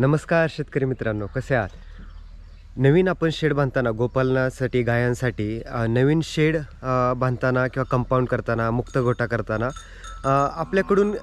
नमस्कार शेतकरी मित्रांनो कसे आहात नवीन आपण शेड बांधताना गोपालनासाठी गायांसाठी नवीन शेड बांधताना किंवा कंपाऊंड करताना मुक्त गोटा करताना आपल्याकडून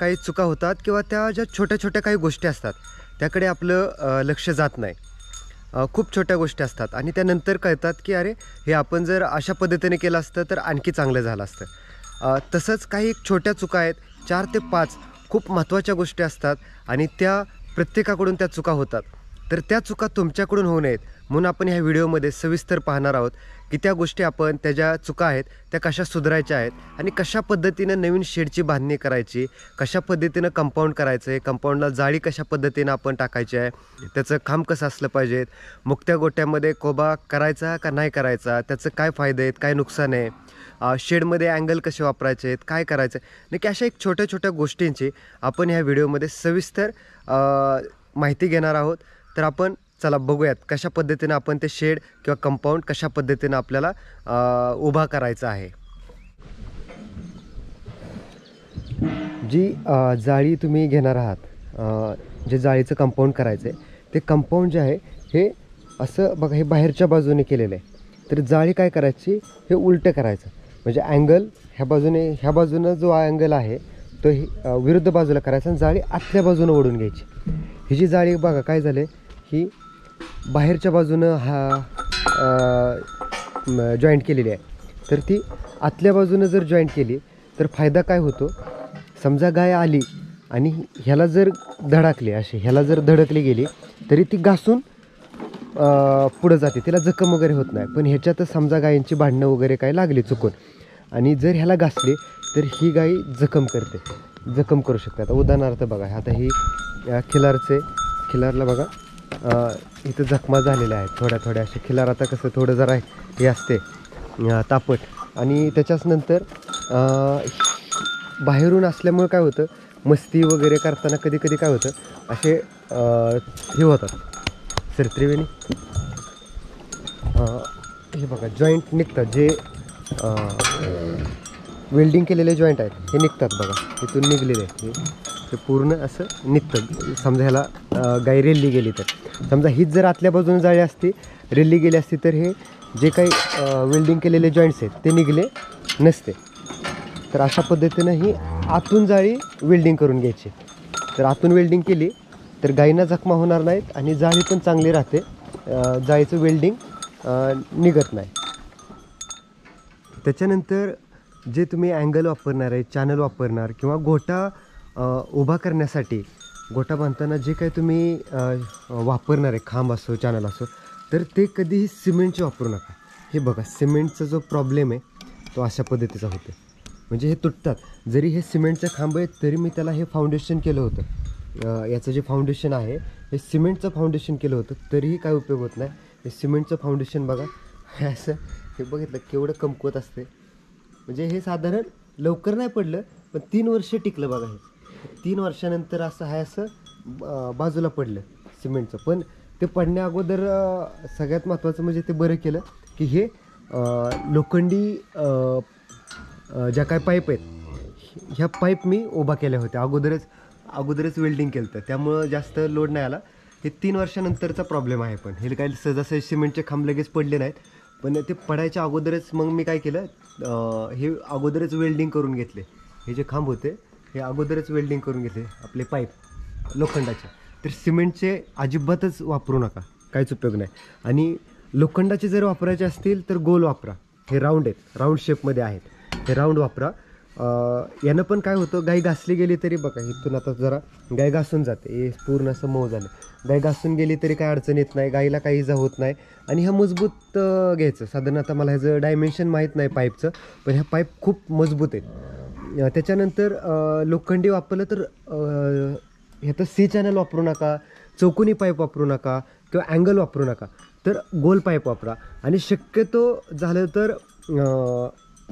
काही चुका होतात किंवा त्या ज्या छोट्या छोट्या काही गोष्टी असतात त्याकडे आपलं लक्ष जात नाही खूप छोट्या गोष्टी असतात आणि त्यानंतर कळतात की अरे हे आपण जर अशा पद्धतीने केलं असतं तर आणखी चांगलं झालं असतं तसंच काही छोट्या चुका आहेत चार ते पाच खूप महत्त्वाच्या गोष्टी असतात आणि त्या प्रत्येकाकडून त्या चुका होतात तर त्या चुका तुमच्याकडून होऊ नयेत म्हणून आपण ह्या व्हिडिओमध्ये सविस्तर पाहणार आहोत की त्या गोष्टी आपण त्या ज्या चुका आहेत त्या कशा सुधारायच्या आहेत आणि कशा पद्धतीनं नवीन शेडची बांधणी करायची कशा पद्धतीनं कंपाऊंड करायचं आहे कंपाऊंडला जाळी कशा पद्धतीनं आपण टाकायची आहे त्याचं काम कसं असलं पाहिजेत मुक्त्या गोट्यामध्ये कोबा करायचा का नाही करायचा त्याचं काय फायदे आहेत काय नुकसान आहे शेडमध्ये अँगल कसे वापरायचे आहेत काय करायचं आहे नक्की अशा एक छोट्या छोट्या गोष्टींची आपण ह्या व्हिडिओमध्ये सविस्तर माहिती घेणार आहोत तर आपण चला बघूयात कशा पद्धतीनं आपण ते शेड किंवा कंपाऊंड कशा पद्धतीनं आपल्याला उभा करायचा आहे जी जाळी तुम्ही घेणार आहात जे जाळीचं कंपाऊंड करायचं आहे ते कंपाऊंड जे आहे हे असं बघा हे बाहेरच्या बाजूने केलेलं आहे तर जाळी काय करायची हे उलटं करायचं म्हणजे अँगल ह्या बाजूने ह्या बाजूनं जो अँगल आहे तो ही विरुद्ध बाजूला करायचा आणि जाळी आतल्या बाजूनं ओढून घ्यायची ही जी जाळी बघा काय झाले ही बाहेरच्या बाजूनं हा जॉईंट केलेली आहे तर ती आतल्या बाजूनं जर जॉईंट केली तर फायदा काय होतो समजा गाय आली आणि ह्याला जर धडकली असे ह्याला जर धडकली गेली तरी ती घासून पुढं जाते तिला जखम वगैरे होत नाही पण ह्याच्यातच समजा गायींची भांडणं वगैरे काय लागली चुकून आणि जर ह्याला घासले तर ही गाय जखम करते जखम करू शकते आता उदाहरणार्थ बघा आता ही खिलारचे खिलारला बघा इथं जखमा झालेल्या आहेत थोड्या थोड्या असे खिलार आता कसं थोडं जरा हे असते तापट आणि त्याच्याच नंतर बाहेरून असल्यामुळे काय होतं मस्ती वगैरे करताना कधी कधी काय होतं असे हे होतात सर त्रिवेणी हे बघा जॉईंट निघतात जे वेल्डिंग केलेले जॉईंट आहेत हे निघतात बघा इथून निघलेले आहेत ते पूर्ण असं निघतं समजा ह्याला गाई रेल्ली गेली तर समजा हीच जर आतल्या बाजूने जाळी असती रेल्ली गेली असती तर हे जे काही वेल्डिंग केलेले जॉईंट्स आहेत ते निघले नसते तर अशा पद्धतीनं ही आतून जाळी वेल्डिंग करून घ्यायची तर आतून वेल्डिंग केली तर गायींना जखमा होणार नाहीत आणि जाळी पण चांगली राहते जाळीचं वेल्डिंग निघत नाही त्याच्यानंतर जे तुम्ही अँगल वापरणार आहे चॅनल वापरणार किंवा गोटा उभा करण्यासाठी गोटा बांधताना जे काही तुम्ही वापरणार आहे खांब असो चॅनल असो तर ते कधीही सिमेंटचे वापरू नका हे बघा सिमेंटचा जो प्रॉब्लेम आहे तो अशा पद्धतीचा होतो म्हणजे हे तुटतात जरी हे सिमेंटचं खांब आहे तरी मी त्याला हे फाउंडेशन केलं होतं याचं जे फाउंडेशन आहे हे सिमेंटचं फाउंडेशन केलं होतं तरीही काय उपयोग होत नाही हे सिमेंटचं फाउंडेशन बघा असं हे बघितलं केवढं कमकुवत असते म्हणजे हे साधारण लवकर नाही पडलं पण तीन वर्ष टिकलं बघा हे तीन वर्षानंतर असं आहे असं बाजूला पडलं सिमेंटचं पण ते पडण्या अगोदर सगळ्यात महत्त्वाचं म्हणजे ते बरं केलं की हे लोखंडी ज्या काय पाईप आहेत ह्या पाईप मी उभा केल्या होत्या अगोदरच अगोदरच वेल्डिंग केलं तर त्यामुळं जास्त लोड नाही आला हे तीन वर्षानंतरचा प्रॉब्लेम आहे पण हे काही सहजासहज सिमेंटचे खांब लगेच पडले नाहीत पण ते पडायच्या अगोदरच मग मी काय केलं हे अगोदरच वेल्डिंग करून घेतले हे जे खांब होते हे अगोदरच वेल्डिंग करून घेतले आपले पाईप लोखंडाचे तर सिमेंटचे अजिबातच वापरू नका काहीच उपयोग नाही आणि लोखंडाचे जर वापरायचे असतील तर गोल वापरा हे राऊंड आहेत राऊंड शेपमध्ये आहेत हे राऊंड वापरा यानं पण काय होतं गाय घासली गेली तरी बघा इथून आता जरा गाय घासून जाते हे पूर्ण असं मऊ झालं गाय घासून गेली तरी काय अडचण येत नाही गाईला काही इजा होत नाही आणि ह्या मजबूत घ्यायचं साधारण आता मला ह्याचं डायमेन्शन माहीत नाही पाईपचं पण ह्या पाईप खूप मजबूत आहेत त्याच्यानंतर लोखंडी वापरलं तर ह्याचं सी चॅनल वापरू नका चौकोनी पाईप वापरू नका किंवा अँगल वापरू नका तर गोल पाईप वापरा आणि शक्यतो झालं तर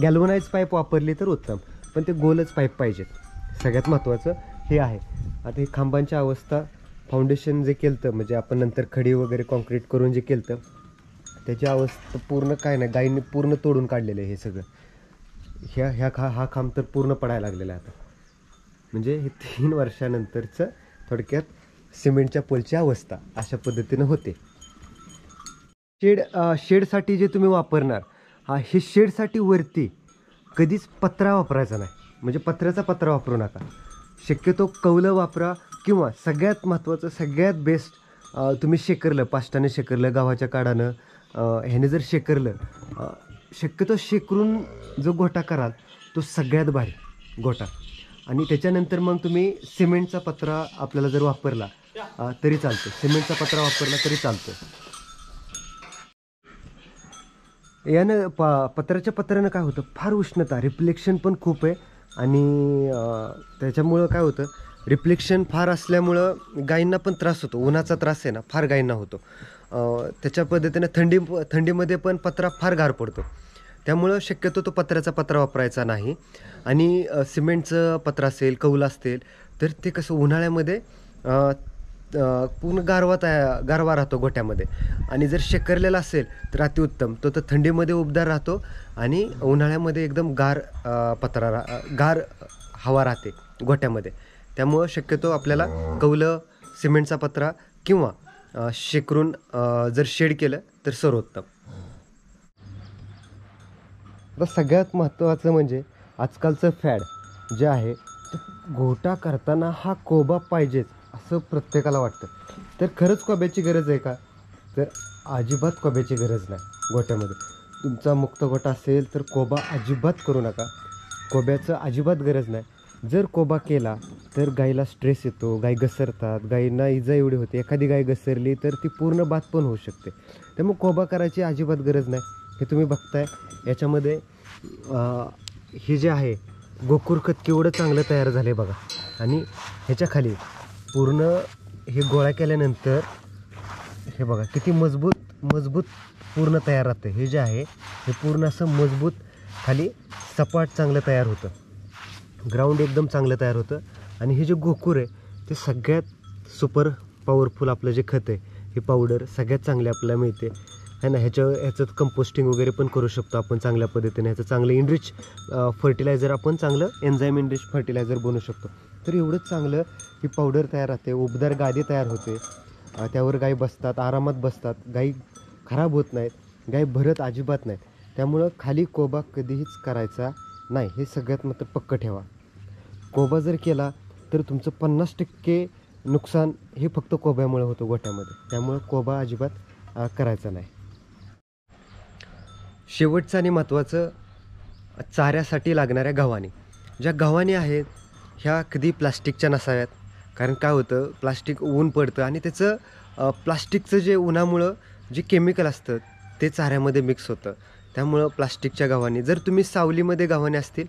गॅल्वनाइज पाईप वापरली तर उत्तम पण ते गोलच पाईप पाहिजेत सगळ्यात महत्त्वाचं हे आहे आता हे खांबांची अवस्था फाउंडेशन जे केलं म्हणजे आपण नंतर खडी वगैरे कॉन्क्रीट करून जे केलं त्याची अवस्था पूर्ण काय नाही गाईने पूर्ण तोडून काढलेलं आहे हे सगळं ह्या ह्या खा हा खांब तर पूर्ण पडायला लागलेला आहे आता म्हणजे हे तीन वर्षानंतरचं थोडक्यात सिमेंटच्या पोलची अवस्था अशा पद्धतीनं होते शेड शेडसाठी जे तुम्ही वापरणार हा हे शेडसाठी वरती कधीच पत्रा वापरायचा नाही म्हणजे पत्र्याचा पत्रा वापरू नका शक्यतो कौलं वापरा किंवा सगळ्यात महत्त्वाचं सगळ्यात बेस्ट तुम्ही शेकरलं पाष्टाने शेकरलं गावाच्या काढानं ह्याने जर शेकरलं शक्यतो शेकरून जो गोटा कराल तो सगळ्यात भारी गोटा आणि त्याच्यानंतर मग तुम्ही सिमेंटचा पत्रा आपल्याला जर वापरला तरी चालतो सिमेंटचा पत्रा वापरला तरी चालतो यानं प पत्राच्या पत्रानं काय होतं फार उष्णता रिफ्लेक्शन पण खूप आहे आणि त्याच्यामुळं काय होतं रिफ्लेक्शन फार असल्यामुळं गायींना पण त्रास होतो उन्हाचा त्रास आहे ना फार गायींना होतो त्याच्या पद्धतीनं थंडी थंडीमध्ये पण पत्रा फार गार पडतो त्यामुळं शक्यतो तो पत्र्याचा पत्रा वापरायचा नाही आणि सिमेंटचं पत्र असेल कौल असेल तर ते कसं उन्हाळ्यामध्ये पूर्ण गारवा तया गारवा राहतो गोट्यामध्ये आणि जर शेकरलेला असेल तर अतिउत्तम तो तर थंडीमध्ये उबदार राहतो आणि उन्हाळ्यामध्ये एकदम गार पत्रा रा गार हवा राहते गोट्यामध्ये त्यामुळं शक्यतो आपल्याला कौलं सिमेंटचा पत्रा किंवा शेकरून जर शेड केलं तर सर्वोत्तम आता सगळ्यात महत्त्वाचं म्हणजे आजकालचं फॅड जे आहे घोटा करताना हा कोबा पाहिजेच असं प्रत्येकाला वाटतं तर खरंच कोब्याची गरज आहे का तर अजिबात कोब्याची गरज नाही गोट्यामध्ये तुमचा मुक्त गोटा असेल तर कोबा अजिबात करू नका कोब्याचं अजिबात गरज नाही जर कोबा केला तर गाईला स्ट्रेस येतो गाई घसरतात गाईंना इजा एवढी होते एखादी गाय घसरली तर ती पूर्ण बात पण होऊ शकते त्यामुळे कोबा करायची अजिबात गरज नाही हे तुम्ही बघताय याच्यामध्ये हे जे आहे गोकुरखत केवढं चांगलं तयार झालं आहे बघा आणि ह्याच्या खाली पूर्ण हे गोळा केल्यानंतर हे बघा किती मजबूत मजबूत पूर्ण तयार राहतं हे जे आहे हे पूर्ण असं मजबूत खाली सपाट चांगलं तयार होतं ग्राउंड एकदम चांगलं तयार होतं आणि हे जे गोकूर आहे ते सगळ्यात सुपर पॉवरफुल आपलं जे खत आहे हे पावडर सगळ्यात चांगले आपल्याला मिळते है ना ह्याच्या ह्याचं कंपोस्टिंग वगैरे पण करू शकतो आपण चांगल्या पद्धतीने ह्याचं चांगलं इनरिच फर्टिलायझर आपण चांगलं एन्झाईम इनरिच फर्टिलायझर बनवू शकतो तर एवढंच चांगलं की पावडर तयार राहते उबदार गादी तयार होते त्यावर गाई बसतात आरामात बसतात गाई खराब होत नाहीत गाई भरत अजिबात नाहीत त्यामुळं खाली कोबा कधीहीच करायचा नाही हे सगळ्यात मात्र पक्क ठेवा कोबा जर केला तर तुमचं पन्नास टक्के नुकसान हे फक्त कोब्यामुळे होतं गोठ्यामध्ये त्यामुळं कोबा अजिबात करायचा नाही शेवटचं आणि महत्त्वाचं चाऱ्यासाठी लागणाऱ्या गव्हाणी ज्या गव्हाणी आहेत ह्या कधी प्लास्टिकच्या नसाव्यात कारण काय होतं प्लास्टिक ऊन पडतं आणि त्याचं प्लास्टिकचं जे उन्हामुळं जे केमिकल असतं ते चाऱ्यामध्ये मिक्स होतं त्यामुळं प्लास्टिकच्या गव्हाणी जर तुम्ही सावलीमध्ये गावाने असतील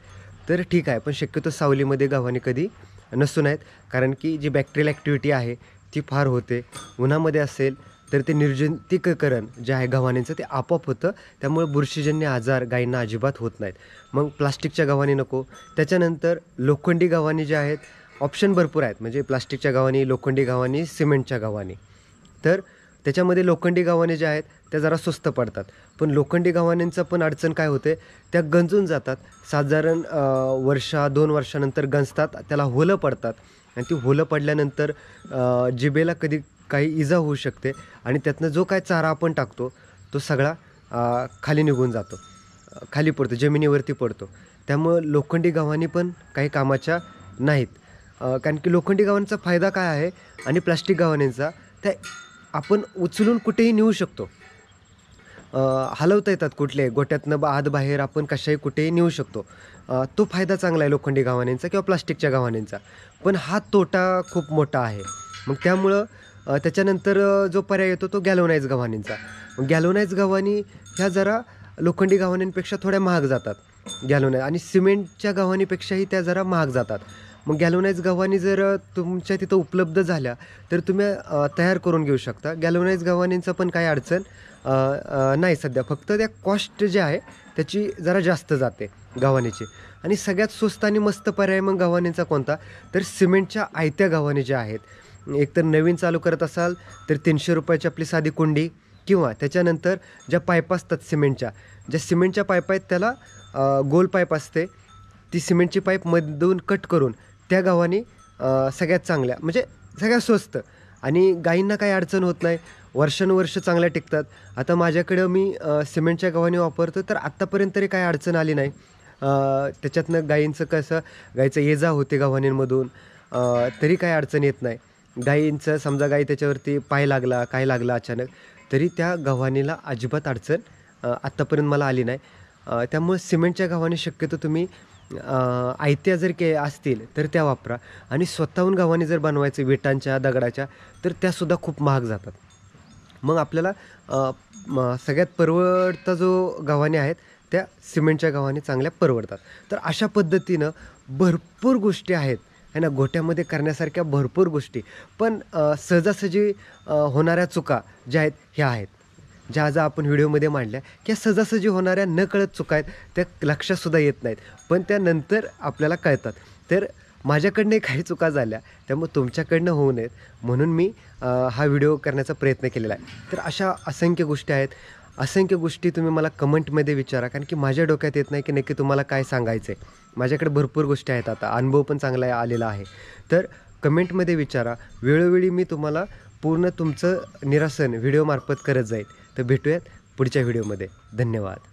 तर ठीक आहे पण शक्यतो सावलीमध्ये गव्हाणी कधी नसून आहेत कारण की जी बॅक्टेरियल ॲक्टिव्हिटी आहे ती फार होते उन्हामध्ये असेल तर ते निर्जंतिककरण जे आहे गव्हाणींचं ते आपोआप होतं त्यामुळे बुरशीजन्य आजार गायींना अजिबात होत नाहीत मग प्लास्टिकच्या गव्हाणी नको त्याच्यानंतर लोखंडी गव्हाणी जे आहेत ऑप्शन भरपूर आहेत म्हणजे प्लास्टिकच्या गव्हाणी लोखंडी गव्हाणी सिमेंटच्या गव्हाणी तर त्याच्यामध्ये लोखंडी गव्हाणी ज्या आहेत त्या जरा स्वस्त पडतात पण लोखंडी गव्हाण्यांचं पण अडचण काय होते त्या गंजून जातात साधारण वर्षा दोन वर्षानंतर गंजतात त्याला होलं पडतात आणि ती होलं पडल्यानंतर जिबेला कधी काही इजा होऊ शकते आणि त्यातनं जो काय चारा आपण टाकतो तो सगळा खाली निघून जातो खाली पडतो जमिनीवरती पडतो त्यामुळं लोखंडी गव्हाणी पण काही कामाच्या नाहीत कारण की लोखंडी गावांचा फायदा काय आहे आणि प्लास्टिक गव्हाणींचा त्या आपण उचलून कुठेही नेऊ शकतो हलवता येतात कुठले गोट्यातनं बा आत बाहेर आपण कशाही कुठेही नेऊ शकतो तो फायदा चांगला आहे लोखंडी गव्हाणींचा किंवा प्लास्टिकच्या गव्हाणींचा पण हा तोटा खूप मोठा आहे मग त्यामुळं त्याच्यानंतर जो पर्याय येतो तो गॅलोनाईज गव्हाणींचा गॅलोनाईज गव्हाणी ह्या जरा लोखंडी गव्हाणींपेक्षा थोड्या महाग जातात गॅलोनाईज आणि सिमेंटच्या गव्हाणीपेक्षाही त्या जरा महाग जातात मग गॅलोनाईज गव्हाणी जर तुमच्या तिथं उपलब्ध झाल्या तर तुम्ही तयार करून घेऊ शकता गॅलोनाईज गव्हाणींचं पण काही अडचण नाही सध्या फक्त त्या कॉस्ट जे आहे त्याची जरा जास्त जाते गव्हाणीची आणि सगळ्यात स्वस्त आणि मस्त पर्याय मग गव्हाणींचा कोणता तर सिमेंटच्या आयत्या गव्हाणी ज्या आहेत एकतर नवीन चालू करत असाल तर तीनशे रुपयाची आपली साधी कुंडी किंवा त्याच्यानंतर ज्या पायपा असतात सिमेंटच्या ज्या सिमेंटच्या पाईप आहेत त्याला गोल पाईप असते ती सिमेंटची पाईप मधून कट करून त्या गावाने सगळ्यात चांगल्या म्हणजे सगळ्यात स्वस्त आणि गाईंना काही अडचण होत नाही वर्षानुवर्ष चांगल्या टिकतात आता माझ्याकडं मी सिमेंटच्या गव्हाने वापरतो तर आत्तापर्यंत तरी काही अडचण आली नाही त्याच्यातनं गाईंचं कसं गायीचं ये जा होते गव्हाणींमधून तरी काही अडचण येत नाही गाईंचं समजा गाई त्याच्यावरती पाय लागला काय लागला अचानक तरी त्या गव्हाणीला अजिबात अडचण आत्तापर्यंत मला आली नाही त्यामुळे सिमेंटच्या गव्हाने शक्यतो तुम्ही आयत्या जर के असतील तर त्या वापरा आणि स्वतःहून गव्हाने जर बनवायचं विटांच्या दगडाच्या तर त्यासुद्धा खूप महाग जातात मग आपल्याला सगळ्यात परवडता जो गव्हाने आहेत त्या सिमेंटच्या गव्हाने चांगल्या परवडतात तर अशा पद्धतीनं भरपूर गोष्टी आहेत है ना गोट्यामध्ये करण्यासारख्या भरपूर गोष्टी पण सहजासहजी होणाऱ्या चुका ज्या आहेत ह्या आहेत ज्या आज आपण व्हिडिओमध्ये मांडल्या की सहजासहजी होणाऱ्या न कळत चुका आहेत त्या लक्षातसुद्धा येत नाहीत पण त्यानंतर आपल्याला कळतात तर माझ्याकडनं काही चुका झाल्या त्यामुळे तुमच्याकडनं होऊ नयेत म्हणून मी हा व्हिडिओ करण्याचा प्रयत्न केलेला आहे तर अशा असंख्य गोष्टी आहेत असंख्य गोष्टी तुम्ही मला कमेंटमध्ये विचारा कारण की माझ्या डोक्यात येत नाही की नक्की तुम्हाला काय सांगायचं आहे माझ्याकडे भरपूर गोष्टी आहेत आता अनुभव पण चांगला आलेला आहे तर कमेंटमध्ये विचारा वेळोवेळी मी तुम्हाला पूर्ण तुमचं निरासन व्हिडिओमार्फत करत जाईल तर भेटूयात पुढच्या व्हिडिओमध्ये धन्यवाद